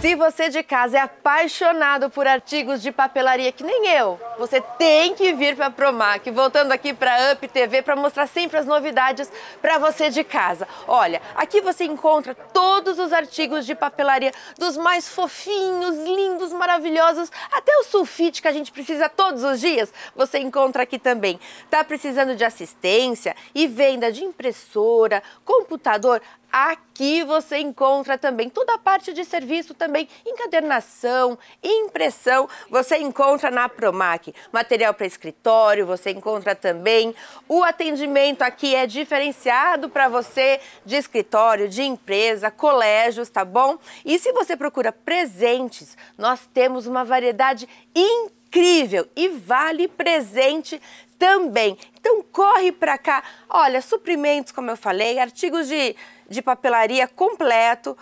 Se você de casa é apaixonado por artigos de papelaria que nem eu, você tem que vir para Promac. Voltando aqui para Up TV para mostrar sempre as novidades para você de casa. Olha, aqui você encontra todos os artigos de papelaria, dos mais fofinhos, lindos, maravilhosos, até o sulfite que a gente precisa todos os dias, você encontra aqui também. Tá precisando de assistência e venda de impressora, computador? Aqui você encontra também toda a parte de serviço também, encadernação, impressão, você encontra na Promac. Material para escritório, você encontra também. O atendimento aqui é diferenciado para você de escritório, de empresa, colégios, tá bom? E se você procura presentes, nós temos uma variedade incrível e vale presente também. Então corre para cá. Olha, suprimentos, como eu falei, artigos de de papelaria completo,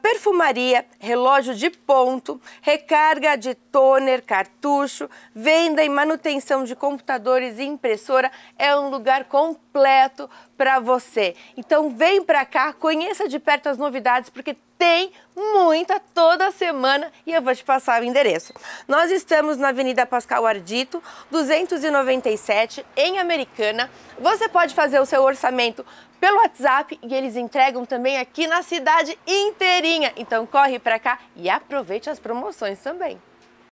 perfumaria, relógio de ponto, recarga de toner, cartucho, venda e manutenção de computadores e impressora. É um lugar completo para você. Então vem para cá, conheça de perto as novidades, porque tem muita toda semana e eu vou te passar o endereço. Nós estamos na Avenida Pascal Ardito, 297, em Americana. Você pode fazer o seu orçamento pelo WhatsApp e eles entram entregam também aqui na cidade inteirinha. Então corre para cá e aproveite as promoções também.